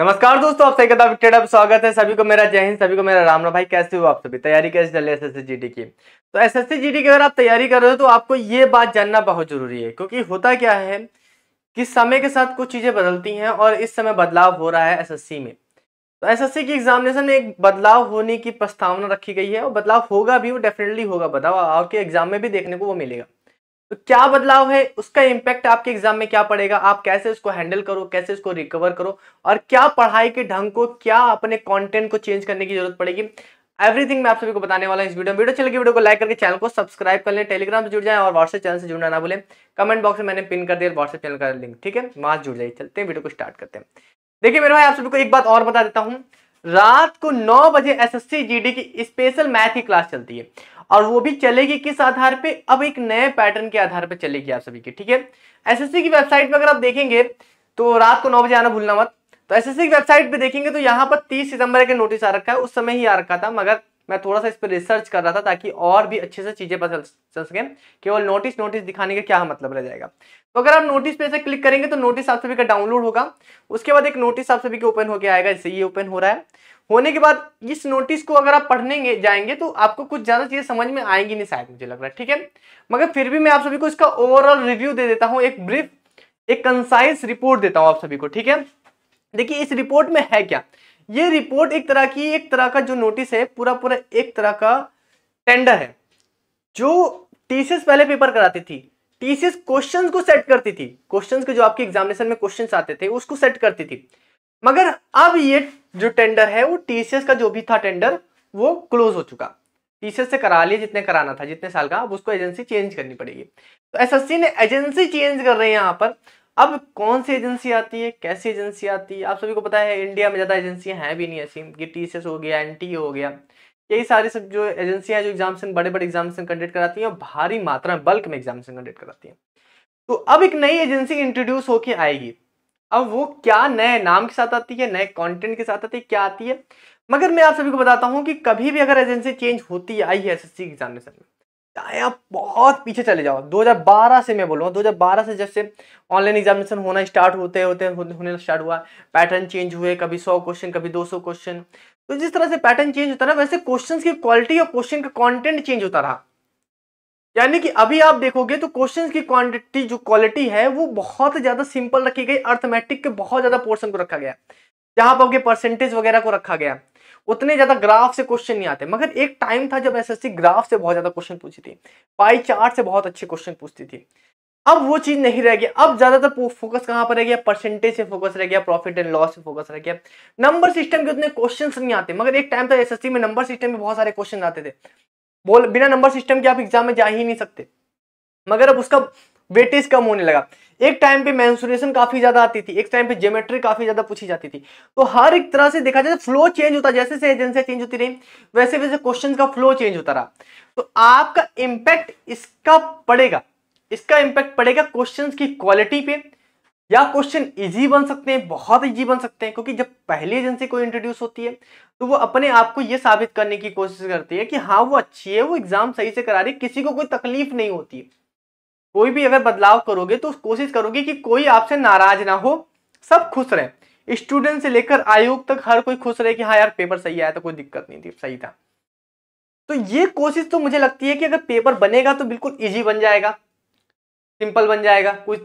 नमस्कार दोस्तों आप सही कदा विक्टेड स्वागत है सभी को मेरा जय हिंद सभी को मेरा राम राम भाई कैसे हो आप सभी तैयारी कैसे चल रही है एस जीडी की तो जी डी की अगर आप तैयारी कर रहे हो तो आपको ये बात जानना बहुत जरूरी है क्योंकि होता क्या है कि समय के साथ कुछ चीज़ें बदलती हैं और इस समय बदलाव हो रहा है एस में तो एस की एग्जामिनेशन में एक बदलाव होने की प्रस्तावना रखी गई है और बदलाव होगा भी वो डेफिनेटली होगा बदलाव आपके एग्जाम में भी देखने को वो मिलेगा तो क्या बदलाव है उसका इम्पैक्ट आपके एग्जाम में क्या पड़ेगा आप कैसे उसको हैंडल करो कैसे उसको रिकवर करो और क्या पढ़ाई के ढंग को क्या अपने कंटेंट को चेंज करने की जरूरत पड़ेगी एवरीथिंग मैं आप सभी को बताने वाला हूँ इस वीडियो में वीडियो चलेगी वीडियो को लाइक करके चैनल को सब्सक्राइब कर लें टेलीग्राम से जुड़ जाए और व्हाट्सएप चैनल से जुड़ना ना भूलें कमेंट बॉक्स में मैंने पिन कर दिया व्हाट्सएप चैनल का लिंक ठीक है वहां जुड़ जाइए चलते हैं वीडियो को स्टार्ट करते हैं देखिए मेरे भाई आप सभी को एक बात और बता देता हूँ रात को नौ बजे एस एस की स्पेशल मैथ की क्लास चलती है और वो भी चलेगी किस आधार पे अब एक नए पैटर्न के आधार पे चलेगी आप सभी की ठीक है एसएससी की वेबसाइट पे अगर आप देखेंगे तो रात को नौ बजे आना भूलना मत तो एसएससी की वेबसाइट पे देखेंगे तो यहाँ पर तीस सितंबर के नोटिस आ रखा है उस समय ही आ रखा था मगर मैं थोड़ा सा इस पर रिसर्च कर रहा था ताकि और भी अच्छे से चीज़ें पता चल सकें केवल नोटिस नोटिस दिखाने का क्या मतलब रह जाएगा तो अगर आप नोटिस पे ऐसे क्लिक करेंगे तो नोटिस आप सभी का डाउनलोड होगा उसके बाद एक नोटिस आप सभी के ओपन होकर आएगा जैसे ये ओपन हो रहा है होने के बाद इस नोटिस को अगर आप पढ़ने जाएंगे तो आपको कुछ ज़्यादा चीज़ें समझ में आएंगी नहीं शायद मुझे लग रहा है ठीक है मगर फिर भी मैं आप सभी को इसका ओवरऑल रिव्यू दे देता हूँ एक ब्रीफ एक कंसाइज रिपोर्ट देता हूँ आप सभी को ठीक है देखिए इस रिपोर्ट में है क्या ये रिपोर्ट एक तरह की एक तरह का जो नोटिस है पूरा पूरा एक तरह का टेंडर है जो टीसीएस पहले पेपर कराती थी टीसीएस क्वेश्चंस को सेट करती थी क्वेश्चंस के जो आपके एग्जामिनेशन में क्वेश्चंस आते थे उसको सेट करती थी मगर अब ये जो टेंडर है वो टीसीएस का जो भी था टेंडर वो क्लोज हो चुका टीसीएस से करा लिए जितने कराना था जितने साल का अब उसको एजेंसी चेंज करनी पड़ेगी तो एसएससी ने एजेंसी चेंज कर रहे हैं यहाँ पर अब कौन सी एजेंसी आती है कैसी एजेंसी आती है आप सभी को पता है इंडिया में ज़्यादा एजेंसियाँ हैं भी नहीं ऐसी कि टी हो गया एन हो गया यही सारी सब जो एजेंसियाँ जो एग्जाम्सन बड़े बड़े एग्जाम्सन कंडक्ट कराती हैं और भारी मात्रा में बल्क में एग्जाम्सन कंडक्ट कराती हैं तो अब एक नई एजेंसी इंट्रोड्यूस होके आएगी अब वो क्या नए नाम के साथ आती है नए कंटेंट के साथ आती है क्या आती है मगर मैं आप सभी को बताता हूँ कि कभी भी अगर एजेंसी चेंज होती है आई है एस एग्जामिनेशन में चाहे आप बहुत पीछे चले जाओ 2012 से मैं बोल 2012 से जब से ऑनलाइन एग्जामिनेशन होना स्टार्ट होते होते होने स्टार्ट हुआ पैटर्न चेंज हुए कभी 100 क्वेश्चन कभी 200 क्वेश्चन तो जिस तरह से पैटर्न चेंज होता रहा वैसे क्वेश्चंस की क्वालिटी और क्वेश्चन का कंटेंट चेंज होता रहा यानी कि अभी आप देखोगे तो क्वेश्चन की क्वान्टिटी जो क्वालिटी है वो बहुत ज़्यादा सिंपल रखी गई अर्थमेटिक के बहुत ज़्यादा पोर्सन को रखा गया जहाँ पर आपके परसेंटेज वगैरह को रखा गया उतने ज्यादा ग्राफ से क्वेश्चन नहीं आते मगर एक टाइम था जब एसएससी ग्राफ से बहुत ज्यादा क्वेश्चन पूछी थी पाई चार्ट से बहुत अच्छे क्वेश्चन पूछती थी अब वो चीज नहीं रह गई अब ज्यादातर फोकस कहाँ पर रह गया परसेंटेज से फोकस रह गया प्रॉफिट एंड लॉस से फोकस रह गया नंबर सिस्टम के उतने क्वेश्चन नहीं आते मगर एक टाइम था एस में नंबर सिस्टम में बहुत सारे क्वेश्चन आते थे बोल बिना नंबर सिस्टम के आप एग्जाम में जा ही नहीं सकते मगर अब उसका वेटेज कम होने लगा एक टाइम पे मैंसुरेशन काफी ज्यादा आती थी एक टाइम पे जोमेट्री काफी ज्यादा पूछी जाती थी तो हर एक तरह से देखा जाए फ्लो तो चेंज होता जैसे जैसे एजेंसियां चेंज होती रही वैसे वैसे क्वेश्चन का फ्लो चेंज होता रहा तो आपका इम्पैक्ट इसका पड़ेगा इसका इम्पैक्ट पड़ेगा क्वेश्चन की क्वालिटी पे या क्वेश्चन इजी बन सकते हैं बहुत इजी बन सकते हैं क्योंकि जब पहली एजेंसी कोई इंट्रोड्यूस होती है तो वो अपने आप को ये साबित करने की कोशिश करती है कि हाँ वो अच्छी है वो एग्जाम सही से करा रही किसी को कोई तकलीफ नहीं होती है कोई भी अगर बदलाव करोगे तो कोशिश करोगे कि कोई आपसे नाराज ना हो सब खुश रहे स्टूडेंट से लेकर आयोग तक हर कोई खुश रहे कि हाँ यार पेपर सही आया तो कोई दिक्कत नहीं थी सही था तो ये कोशिश तो मुझे लगती है कि अगर पेपर बनेगा तो बिल्कुल इजी बन जाएगा सिंपल बन जाएगा कोई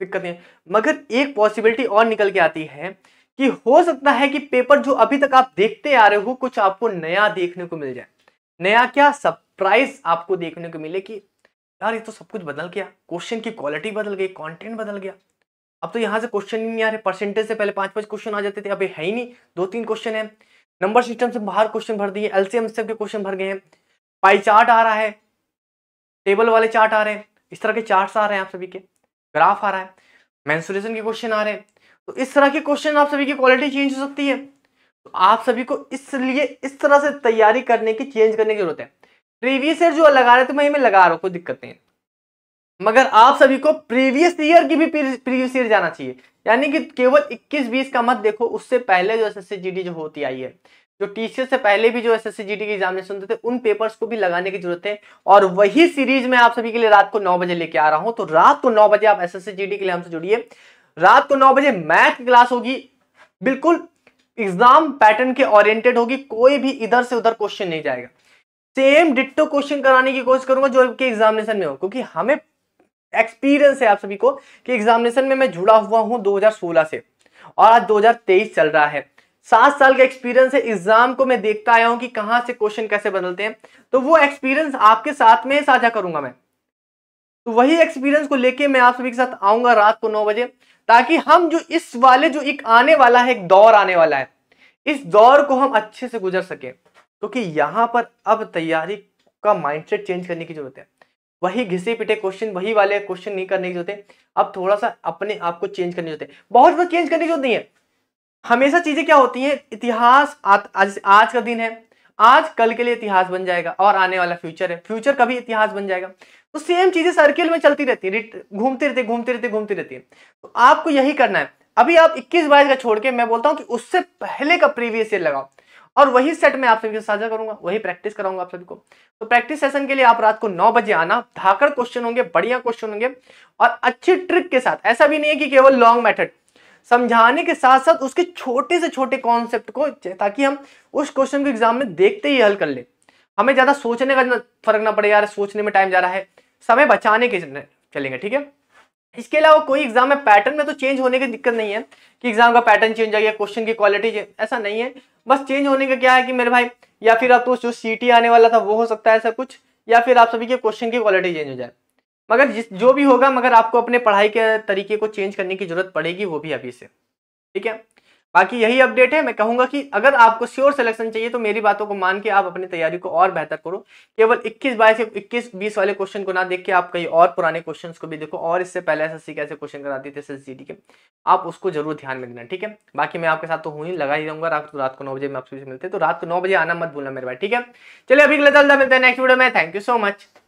दिक्कत नहीं मगर एक पॉसिबिलिटी और निकल के आती है कि हो सकता है कि पेपर जो अभी तक आप देखते आ रहे हो कुछ आपको नया देखने को मिल जाए नया क्या सरप्राइज आपको देखने को मिले कि यार ये तो सब कुछ बदल गया क्वेश्चन की क्वालिटी बदल गई कंटेंट बदल गया अब तो यहाँ से क्वेश्चन ही नहीं आ रहे परसेंटेज से पहले पांच पांच क्वेश्चन आ जाते थे अभी है ही नहीं दो तीन क्वेश्चन है नंबर सिस्टम से बाहर क्वेश्चन भर दिए एलसीएम से क्वेश्चन भर गए हैं पाई चार्ट आ रहा है टेबल वाले चार्ट आ रहे हैं इस तरह के चार्ट आ रहे हैं आप सभी के ग्राफ आ रहा है मैंसुरेशन के क्वेश्चन आ रहे हैं तो इस तरह के क्वेश्चन आप सभी की क्वालिटी चेंज हो सकती है तो आप सभी को इसलिए इस तरह से तैयारी करने की चेंज करने की जरूरत है प्रीवियस ईयर जो लगा रहे थे वहीं में लगा रहा हूँ कोई दिक्कत नहीं मगर आप सभी को प्रीवियस ईयर की भी प्रीवियस ईयर जाना चाहिए यानी कि केवल 21-20 का मत देखो उससे पहले जो एस एस जो होती आई है जो टी से पहले भी जो एस एस के एग्जामिनेशन होते थे उन पेपर्स को भी लगाने की जरूरत है और वही सीरीज मैं आप सभी के लिए रात को नौ बजे लेके आ रहा हूं तो रात को नौ बजे आप एस एस के लिए हमसे जुड़िए रात को नौ बजे मैथ की क्लास होगी बिल्कुल एग्जाम पैटर्न के ओरिएंटेड होगी कोई भी इधर से उधर क्वेश्चन नहीं जाएगा सेम डिट्टो क्वेश्चन कराने की कोशिश करूंगा जो आपके एग्जामिनेशन में हो क्योंकि हमें एक्सपीरियंस है आप सभी को कि एग्जामिनेशन में मैं जुड़ा हुआ हूं 2016 से और आज 2023 चल रहा है सात साल का एक्सपीरियंस है एग्जाम को मैं देखता आया हूं कि कहां से क्वेश्चन कैसे बदलते हैं तो वो एक्सपीरियंस आपके साथ में साझा करूंगा मैं तो वही एक्सपीरियंस को लेके मैं आप सभी के साथ आऊंगा रात को नौ बजे ताकि हम जो इस वाले जो एक आने वाला है एक दौर आने वाला है इस दौर को हम अच्छे से गुजर सके क्योंकि तो यहाँ पर अब तैयारी का माइंडसेट चेंज करने की जरूरत है वही घिसे पिटे क्वेश्चन वही वाले क्वेश्चन नहीं करने की जरूरत है अब थोड़ा सा अपने आप को चेंज करने की जरूरत है बहुत बहुत चेंज करने की जरूरत नहीं है हमेशा चीजें क्या होती हैं इतिहास आ, आज आज का दिन है आज कल के लिए इतिहास बन जाएगा और आने वाला फ्यूचर है फ्यूचर कभी इतिहास बन जाएगा तो सेम चीजें सर्किल में चलती रहती है घूमती रहती घूमते रहती घूमती रहती है तो आपको यही करना है अभी आप इक्कीस बाईस का छोड़ के मैं बोलता हूँ कि उससे पहले का प्रीवियस ईयर लगाओ और वही सेट में आप सभी साझा करूंगा वही प्रैक्टिस कराऊंगा आप सभी को तो प्रैक्टिस सेशन के लिए आप रात को नौ बजे आना धाकर क्वेश्चन होंगे बढ़िया क्वेश्चन होंगे और अच्छी ट्रिक के साथ ऐसा भी नहीं है कि केवल लॉन्ग मैथड समझाने के साथ साथ उसके छोटे से छोटे कॉन्सेप्ट को ताकि हम उस क्वेश्चन को एग्जाम में देखते ही हल कर ले हमें ज़्यादा सोचने का फर्क ना पड़े यार सोचने में टाइम जा रहा है समय बचाने के चलेंगे ठीक है इसके अलावा कोई एग्जाम में पैटर्न में तो चेंज होने की दिक्कत नहीं है कि एग्जाम का पैटर्न चेंज आ गया क्वेश्चन की क्वालिटी ऐसा नहीं है बस चेंज होने का क्या है कि मेरे भाई या फिर आप तो जो सी आने वाला था वो हो सकता है ऐसा कुछ या फिर आप सभी के क्वेश्चन की क्वालिटी चेंज हो जाए मगर जिस जो भी होगा मगर आपको अपने पढ़ाई के तरीके को चेंज करने की जरूरत पड़ेगी वो भी अभी से ठीक है बाकी यही अपडेट है मैं कहूंगा कि अगर आपको श्योर सिलेक्शन चाहिए तो मेरी बातों को मान के आप अपनी तैयारी को और बेहतर करो केवल 21 बाईस इक्कीस 21 बीस वाले क्वेश्चन को ना देख के आप कई और पुराने क्वेश्चन को भी देखो और इससे पहले एस कैसे क्वेश्चन कराती थे एस के आप उसको जरूर ध्यान में देना ठीक है बाकी मैं आपके साथ तो हूँ ही लगा ही रहूंगा रात को रात को नौ बजे में आपसे मिलते तो रात को नौ बजे आना मत बोलना मेरे भाई ठीक है चलिए अभी लेता मिलते हैं नेक्स्ट वीडियो में थैंक यू सो मच